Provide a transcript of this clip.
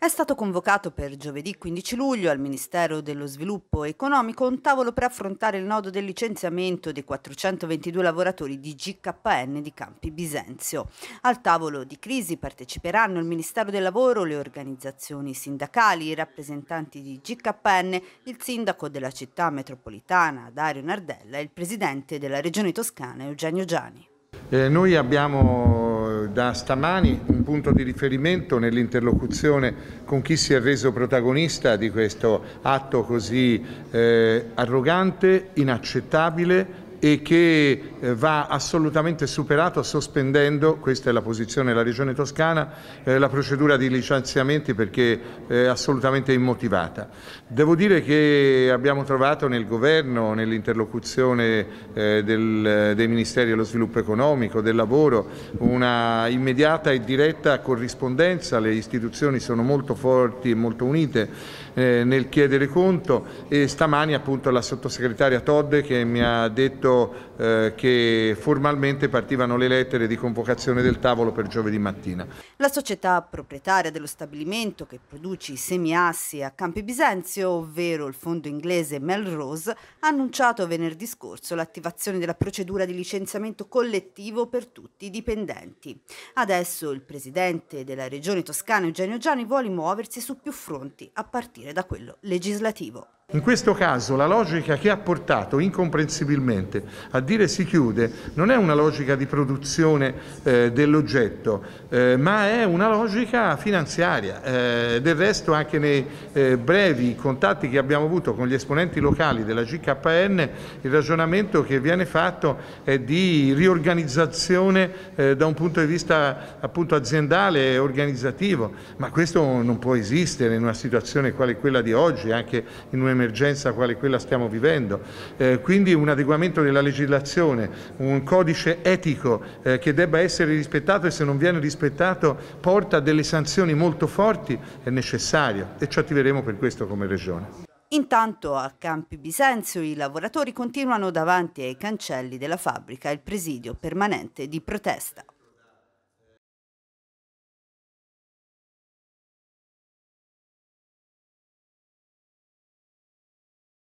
È stato convocato per giovedì 15 luglio al Ministero dello Sviluppo Economico un tavolo per affrontare il nodo del licenziamento dei 422 lavoratori di GKN di Campi Bisenzio. Al tavolo di crisi parteciperanno il Ministero del Lavoro, le organizzazioni sindacali, i rappresentanti di GKN, il sindaco della città metropolitana Dario Nardella e il presidente della Regione Toscana Eugenio Giani. Eh, noi abbiamo eh, da stamani un punto di riferimento nell'interlocuzione con chi si è reso protagonista di questo atto così eh, arrogante, inaccettabile, e che eh, va assolutamente superato sospendendo, questa è la posizione della Regione Toscana, eh, la procedura di licenziamenti perché è eh, assolutamente immotivata. Devo dire che abbiamo trovato nel Governo, nell'interlocuzione dei Ministeri dello Sviluppo Economico, del Lavoro, una immediata e diretta corrispondenza, le istituzioni sono molto forti e molto unite nel chiedere conto e stamani appunto la sottosegretaria Todde che mi ha detto avvertito eh, che formalmente partivano le lettere di convocazione del tavolo per giovedì mattina. La società proprietaria dello stabilimento che produce i semiassi a Campi Bisenzio, ovvero il fondo inglese Melrose, ha annunciato venerdì scorso l'attivazione della procedura di licenziamento collettivo per tutti i dipendenti. Adesso il presidente della regione toscana Eugenio Gianni vuole muoversi su più fronti, a partire da quello legislativo. In questo caso la logica che ha portato incomprensibilmente a dire si chiude non è una logica di produzione eh, dell'oggetto, eh, ma è una logica finanziaria. Eh, del resto anche nei eh, brevi contatti che abbiamo avuto con gli esponenti locali della GKN il ragionamento che viene fatto è di riorganizzazione eh, da un punto di vista appunto, aziendale e organizzativo, ma questo non può esistere in una situazione quale quella di oggi, anche in un'emergenza un'emergenza quale quella stiamo vivendo, eh, quindi un adeguamento della legislazione, un codice etico eh, che debba essere rispettato e se non viene rispettato porta a delle sanzioni molto forti è necessario e ci attiveremo per questo come Regione. Intanto a Campi Bisenzio i lavoratori continuano davanti ai cancelli della fabbrica il presidio permanente di protesta.